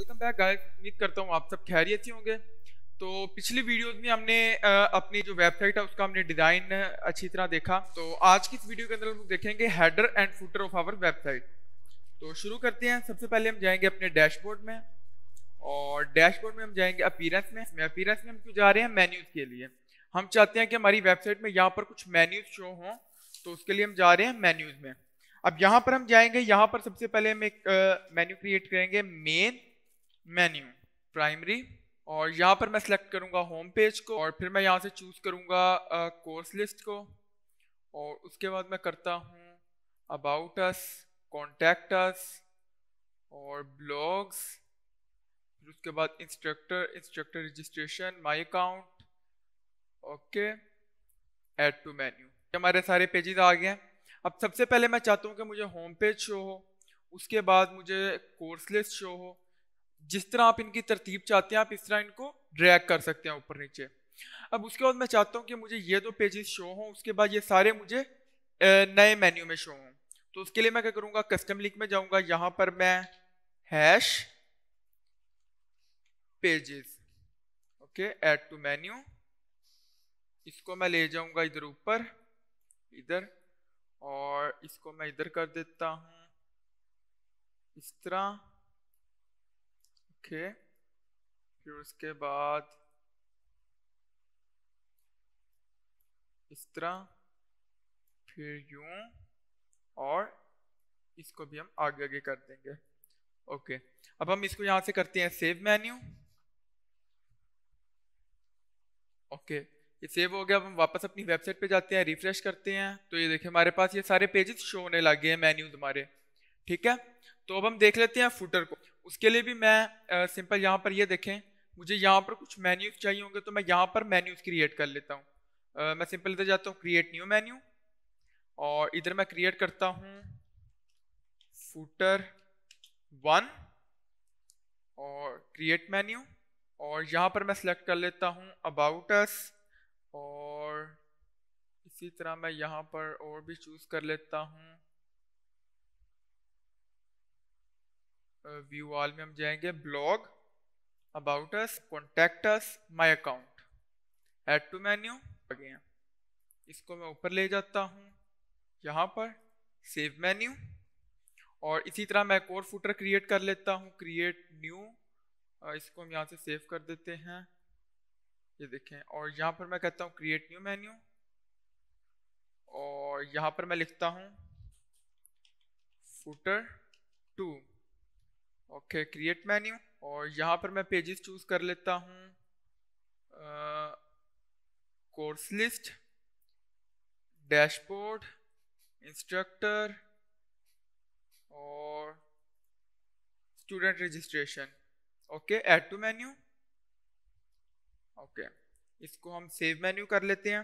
Welcome back guys उम्मीद करता हूँ आप सब खैरियत ही होंगे तो पिछली वीडियोस में हमने अपनी जो वेबसाइट है उसका हमने डिज़ाइन अच्छी तरह देखा तो आज की इस वीडियो के अंदर हम देखेंगे header and footer of our website तो शुरू करते हैं सबसे पहले हम जाएंगे अपने डैशबोर्ड में और डैशबोर्ड में हम जाएंगे अपीरेंस में इसमें अपीरेंस में हम क्यों जा रहे हैं मेन्यूज़ के लिए हम चाहते हैं कि हमारी वेबसाइट में यहाँ पर कुछ मेन्यूज़ शो हों तो उसके लिए हम जा रहे हैं मेन्यूज़ में अब यहाँ पर हम जाएंगे यहाँ पर सबसे पहले हम एक मेन्यू क्रिएट करेंगे मेन मेन्यू प्राइमरी और यहाँ पर मैं सिलेक्ट करूँगा होम पेज को और फिर मैं यहाँ से चूज़ करूँगा कोर्स लिस्ट को और उसके बाद मैं करता हूँ अबाउट अस कॉन्टेक्ट अस और ब्लॉग्स फिर उसके बाद instructor instructor registration my account okay add to menu हमारे सारे पेजेस आ गए हैं अब सबसे पहले मैं चाहता हूँ कि मुझे होम पेज शो हो उसके बाद मुझे कोर्स लिस्ट शो हो जिस तरह आप इनकी तरतीब चाहते हैं आप इस तरह इनको ड्रैग कर सकते हैं ऊपर नीचे अब उसके बाद मैं चाहता हूँ कि मुझे ये दो पेजेस शो हों उसके बाद ये सारे मुझे नए मेन्यू में शो हों तो उसके लिए मैं क्या करूँगा कस्टम लिंक में जाऊँगा यहाँ पर मैं hash pages okay add to menu इसको मैं ले जाऊंगा इधर ऊपर इधर और इसको मैं इधर कर देता हूँ इस तरह ओके फिर उसके बाद इस तरह फिर यू और इसको भी हम आगे आगे कर देंगे ओके अब हम इसको यहां से करते हैं सेव मेन्यू ओके ये सेव हो गया अब हम वापस अपनी वेबसाइट पे जाते हैं रिफ्रेश करते हैं तो ये देखिए हमारे पास ये सारे पेजेस शो होने लगे हैं मेन्यूज हमारे ठीक है तो अब हम देख लेते हैं फुटर को उसके लिए भी मैं सिंपल यहाँ पर ये यह देखें मुझे यहाँ पर कुछ मेन्यूज चाहिए होंगे तो मैं यहाँ पर मेन्यूज क्रिएट कर लेता हूँ मैं सिंपल इधर जाता हूँ क्रिएट न्यू मेन्यू और इधर मैं क्रिएट करता हूँ फूटर वन और क्रिएट मेन्यू और यहाँ पर मैं सेलेक्ट कर लेता हूँ अबाउट अस और इसी तरह मैं यहाँ पर और भी चूज़ कर लेता हूँ व्यू ऑल में हम जाएंगे blog about us contact us my account add to menu गया इसको मैं ऊपर ले जाता हूँ यहाँ पर सेव मेन्यू और इसी तरह मैं एक और फूटर क्रिएट कर लेता हूँ क्रिएट न्यू इसको हम यहाँ से सेव कर देते हैं ये देखें और यहाँ पर मैं कहता हूँ क्रिएट न्यू मैन्यू और यहाँ पर मैं लिखता हूँ footer two okay create menu और यहाँ पर मैं पेजेस चूज़ कर लेता हूँ कोर्स लिस्ट डैशबोर्ड इंस्ट्रक्टर और student registration okay add to menu okay इसको हम सेव मेन्यू कर लेते हैं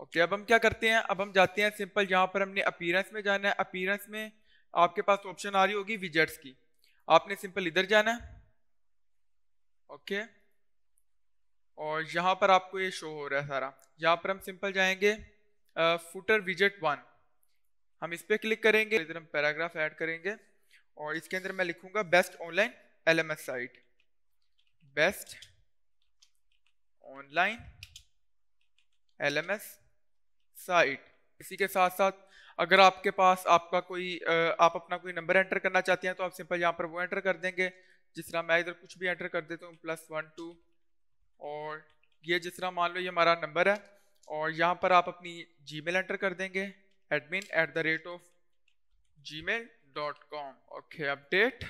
ओके okay, अब हम क्या करते हैं अब हम जाते हैं सिंपल यहाँ पर हमने अपीयरेंस में जाना है अपीयरेंस में आपके पास ऑप्शन तो आ रही होगी विजेट्स की आपने सिंपल इधर जाना है ओके और यहाँ पर आपको ये शो हो रहा है सारा यहाँ पर हम सिंपल जाएंगे फुटर विजेट वन हम इस पर क्लिक करेंगे इधर हम पैराग्राफ ऐड करेंगे और इसके अंदर मैं लिखूंगा best online LMS site best online LMS site इसी के साथ साथ अगर आपके पास आपका कोई आप अपना कोई नंबर एंटर करना चाहते हैं तो आप सिंपल यहाँ पर वो एंटर कर देंगे जिस तरह मैं इधर कुछ भी एंटर कर देता हूँ प्लस वन टू और ये जिस तरह मान लो ये हमारा नंबर है और यहाँ पर आप अपनी जी मेल एंटर कर देंगे admin at the rate of Gmail dot com okay update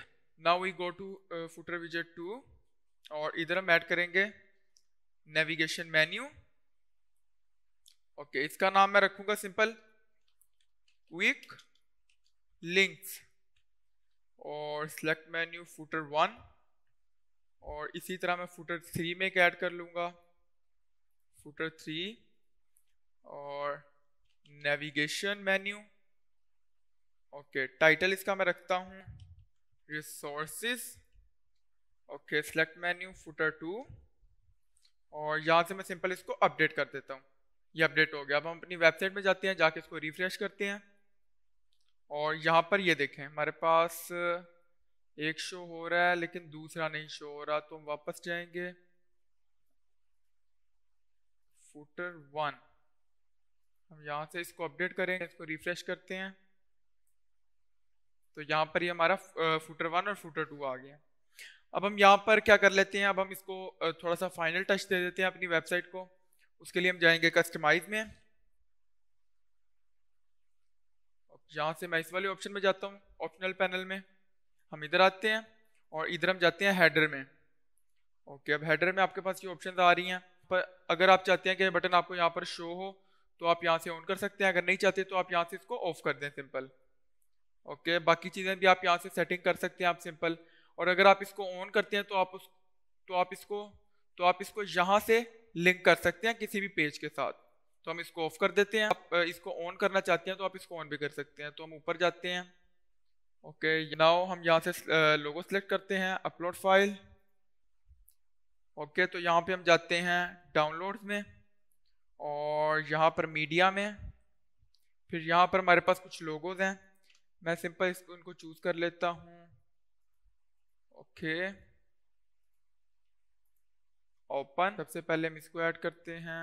now we go to footer विजेट टू और इधर हम ऐड करेंगे नेविगेशन मेन्यू ओके इसका नाम मैं रखूँगा सिंपल quick links और select menu footer वन और इसी तरह मैं footer थ्री में एक ऐड कर लूँगा footer थ्री और navigation menu okay okay, title इसका मैं रखता हूँ resources okay select menu footer two और यहाँ से मैं सिंपल इसको अपडेट कर देता हूँ ये अपडेट हो गया अब हम अपनी वेबसाइट में जाते हैं जाके इसको रिफ्रेश करते हैं और यहाँ पर ये देखें हमारे पास एक शो हो रहा है लेकिन दूसरा नहीं शो हो रहा तो हम वापस जाएंगे फूटर वन हम यहाँ से इसको अपडेट करेंगे इसको रिफ्रेश करते हैं तो यहाँ पर ये यह हमारा फूटर वन और फूटर टू आ गया अब हम यहाँ पर क्या कर लेते हैं अब हम इसको थोड़ा सा फाइनल टच दे देते हैं अपनी वेबसाइट को उसके लिए हम जाएंगे कस्टमाइज में यहाँ से मैं इस वाले ऑप्शन में जाता हूँ ऑप्शनल पैनल में हम इधर आते हैं और इधर हम जाते हैं हेडर में ओके अब हेडर में आपके पास ये ऑप्शन आ रही हैं पर अगर आप चाहते हैं कि बटन आपको यहाँ पर शो हो तो आप यहाँ से ऑन कर सकते हैं अगर नहीं चाहते तो आप यहाँ से इसको ऑफ कर दें सिंपल ओके बाकी चीज़ें भी आप यहाँ से सेटिंग कर सकते हैं आप सिंपल और अगर आप इसको ऑन करते हैं तो आप उस तो आप इसको तो आप इसको यहाँ से लिंक कर सकते हैं किसी भी पेज के साथ तो हम इसको ऑफ कर देते हैं आप इसको ऑन करना चाहते हैं तो आप इसको ऑन भी कर सकते हैं तो हम ऊपर जाते हैं ओके नाउ हम यहाँ से लोगो सेलेक्ट करते हैं अपलोड फाइल ओके तो यहाँ पे हम जाते हैं डाउनलोड में और यहाँ पर मीडिया में फिर यहाँ पर हमारे पास कुछ लोगोज हैं मैं सिंपल इसको इनको चूज कर लेता हूँ ओके ओपन सबसे पहले हम इसको ऐड करते हैं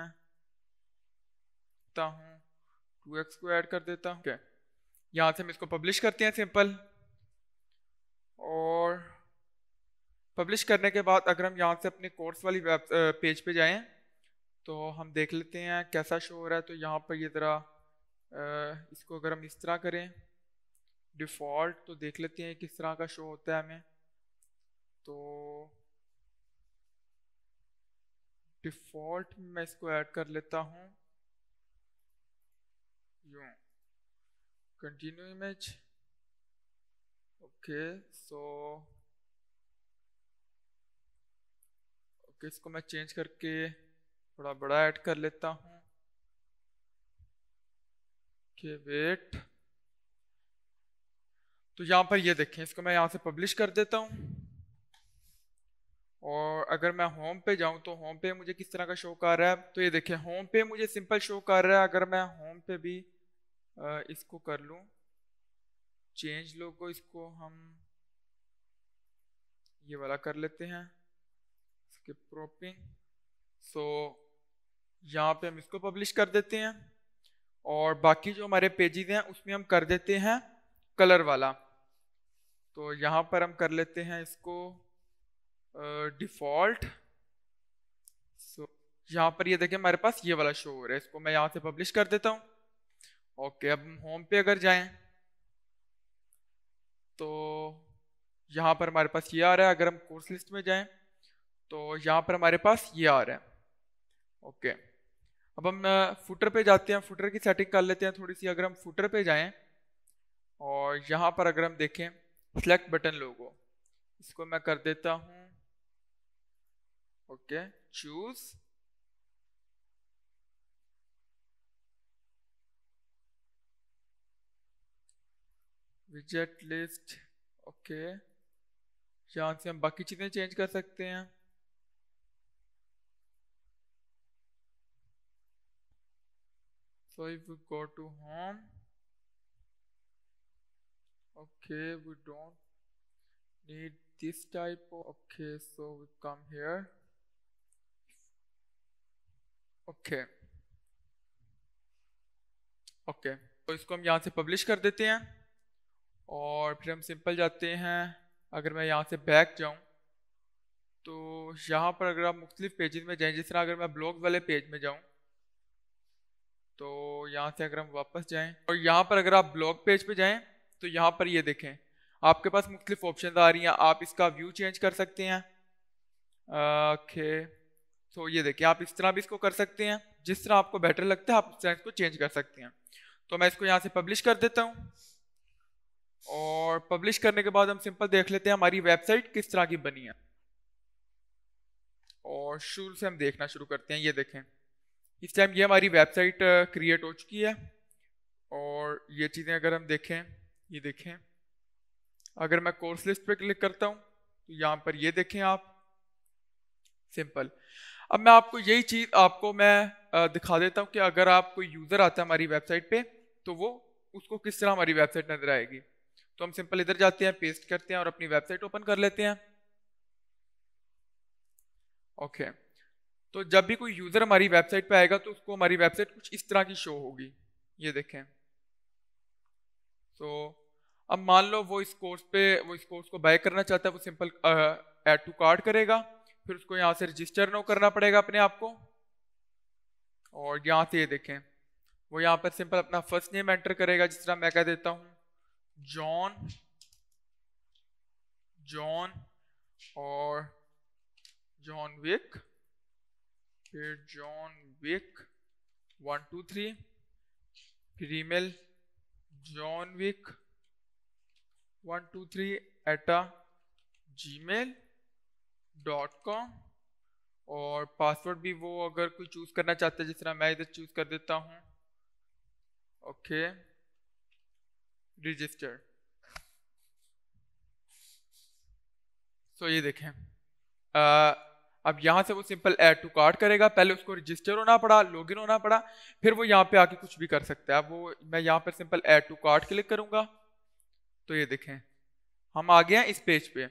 सकता हूँ टू एक्स को ऐड कर देता हूँ यहाँ से हम इसको पब्लिश करते हैं सिंपल और पब्लिश करने के बाद अगर हम यहाँ से अपने कोर्स वाली वेब पेज पे जाएं तो हम देख लेते हैं कैसा शो हो रहा है तो यहाँ पर ये ज़रा इसको अगर हम इस तरह करें डिफ़ॉल्ट तो देख लेते हैं किस तरह का शो होता है हमें तो डिफ़ॉल्ट मैं इसको ऐड कर लेता हूँ यूं continue image okay so okay इसको मैं चेंज करके थोड़ा बड़ा ऐड कर लेता हूँ के वेट तो यहाँ पर ये देखें इसको मैं यहाँ से पब्लिश कर देता हूँ और अगर मैं होम पे जाऊँ तो होम पे मुझे किस तरह का शो कर रहा है तो ये देखें होम पे मुझे सिंपल शो कर रहा है अगर मैं होम पे भी इसको कर लूँ चेंज लोगो इसको हम ये वाला कर लेते हैं इसके प्रोपिंग सो यहाँ पे हम इसको पब्लिश कर देते हैं और बाकी जो हमारे पेजेज हैं उसमें हम कर देते हैं कलर वाला तो यहाँ पर हम कर लेते हैं इसको डिफ़ॉल्ट सो यहाँ पर ये यह देखें हमारे पास ये वाला शो हो रहा है इसको मैं यहाँ से पब्लिश कर देता हूँ ओके अब होम पे अगर जाएं तो यहाँ पर हमारे पास ये आ रहा है अगर हम कोर्स लिस्ट में जाएं तो यहाँ पर हमारे पास ये आ रहा है ओके अब हम फुटर पे जाते हैं फुटर की सेटिंग कर लेते हैं थोड़ी सी अगर हम फुटर पे जाएं और यहाँ पर अगर हम देखें सेलेक्ट बटन लोगो इसको मैं कर देता हूँ ओके चूज़ विजेट लिस्ट ओके यहाँ से हम बाकी चीज़ें चेंज कर सकते हैं so if we go to home okay we don't need this type of, okay so we come here okay okay तो इसको हम यहाँ से पब्लिश कर देते हैं और फिर हम सिंपल जाते हैं अगर मैं यहाँ से बैक जाऊँ तो यहाँ पर अगर आप मुख्तलिफ पेजेस में जाएँ जिस तरह अगर मैं ब्लॉग वाले पेज में जाऊँ तो यहाँ से अगर हम वापस जाएँ और यहाँ पर अगर आप ब्लॉग पेज पे जाएँ तो यहाँ पर ये यह देखें आपके पास मुख्तलिफ ऑप्शन आ रही हैं आप इसका व्यू चेंज कर सकते हैं ओके तो ये देखें आप इस तरह भी इसको कर सकते हैं जिस तरह आपको बेटर लगता है आप इस तरह इसको चेंज कर सकते हैं तो मैं इसको यहाँ से पब्लिश कर देता हूँ और पब्लिश करने के बाद हम सिंपल देख लेते हैं हमारी वेबसाइट किस तरह की बनी है और शुरू से हम देखना शुरू करते हैं ये देखें इस टाइम ये हमारी वेबसाइट क्रिएट uh, हो चुकी है और ये चीज़ें अगर हम देखें ये देखें अगर मैं कोर्स लिस्ट पे क्लिक करता हूँ तो यहाँ पर ये देखें आप सिंपल अब मैं आपको यही चीज़ आपको मैं uh, दिखा देता हूँ कि अगर आप कोई यूज़र आता है हमारी वेबसाइट पे तो वो उसको किस तरह हमारी वेबसाइट नज़र आएगी तो हम सिंपल इधर जाते हैं पेस्ट करते हैं और अपनी वेबसाइट ओपन कर लेते हैं ओके okay. तो जब भी कोई यूज़र हमारी वेबसाइट पे आएगा तो उसको हमारी वेबसाइट कुछ इस तरह की शो होगी ये देखें तो अब मान लो वो इस कोर्स पे वो इस कोर्स को बाय करना चाहता है वो सिंपल ऐड टू कार्ड करेगा फिर उसको यहाँ से रजिस्टर नो करना पड़ेगा अपने आप को और यहाँ से ये देखें वो यहाँ पर सिंपल अपना फर्स्ट नेम एंटर करेगा जिस तरह मैं कह देता हूँ जॉन जॉन uh, और जॉन विक फिर John Wick one two three फिर email John Wick one two three at Gmail dot com और पासवर्ड भी वो अगर कोई चूज़ करना चाहता है जिस तरह मैं इधर चूज़ कर देता हूँ ओके okay. रजिस्टर सो ये देखें अब यहाँ से वो सिंपल एड टू कार्ड करेगा पहले उसको रजिस्टर होना पड़ा लॉगिन होना पड़ा फिर वो यहाँ पे आके कुछ भी कर सकता है अब वो मैं यहाँ पर simple add to cart click करूँगा तो ये देखें हम आ गए हैं इस पेज पे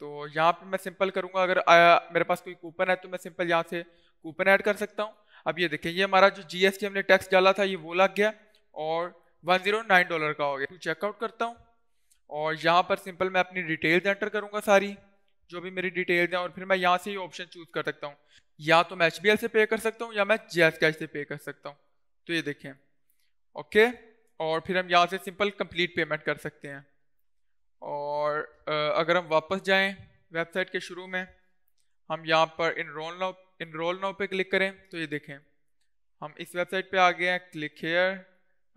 तो यहाँ पे मैं सिंपल करूँगा अगर आया, मेरे पास कोई कूपन है तो मैं सिंपल यहाँ से कूपन ऐड कर सकता हूँ अब ये देखें ये हमारा जो जी हमने टैक्स डाला था ये वो लग गया और वन जीरो नाइन डॉलर का हो गया चेकआउट तो करता हूँ और यहाँ पर सिंपल मैं अपनी डिटेल्स एंटर करूँगा सारी जो भी मेरी डिटेल्स हैं और फिर मैं यहाँ से ही ऑप्शन चूज़ कर सकता हूँ या तो मैं एच से पे कर सकता हूँ या मैं जी कैश से पे कर सकता हूँ तो ये देखें ओके और फिर हम यहाँ से सिंपल कंप्लीट पेमेंट कर सकते हैं और अगर हम वापस जाएँ वेबसाइट के शुरू में हम यहाँ पर इनरोल नाउ इनरोल नाउ पे क्लिक करें तो ये देखें हम इस वेबसाइट पे आ गए हैं क्लिक हेयर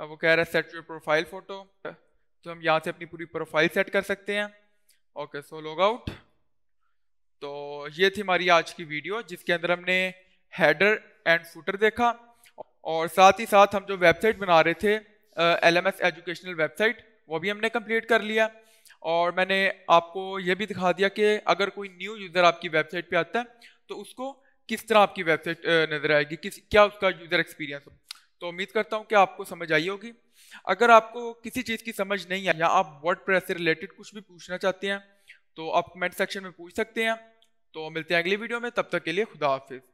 अब वो कह रहा है सेट योर प्रोफाइल फोटो तो हम यहाँ से अपनी पूरी प्रोफाइल सेट कर सकते हैं ओके सो लॉग आउट तो ये थी हमारी आज की वीडियो जिसके अंदर हमने हेडर एंड फूटर देखा और साथ ही साथ हम जो वेबसाइट बना रहे थे L M S educational website वो भी हमने कंप्लीट कर लिया और मैंने आपको ये भी दिखा दिया कि अगर कोई न्यू यूज़र आपकी वेबसाइट पे आता है तो उसको किस तरह आपकी वेबसाइट नज़र आएगी किस क्या उसका यूज़र एक्सपीरियंस हो तो उम्मीद करता हूँ कि आपको समझ आई होगी अगर आपको किसी चीज़ की समझ नहीं आई या आप वर्ड से रिलेटेड कुछ भी पूछना चाहते हैं तो आप कमेंट सेक्शन में पूछ सकते हैं तो मिलते हैं अगली वीडियो में तब तक के लिए खुदा हाफिज़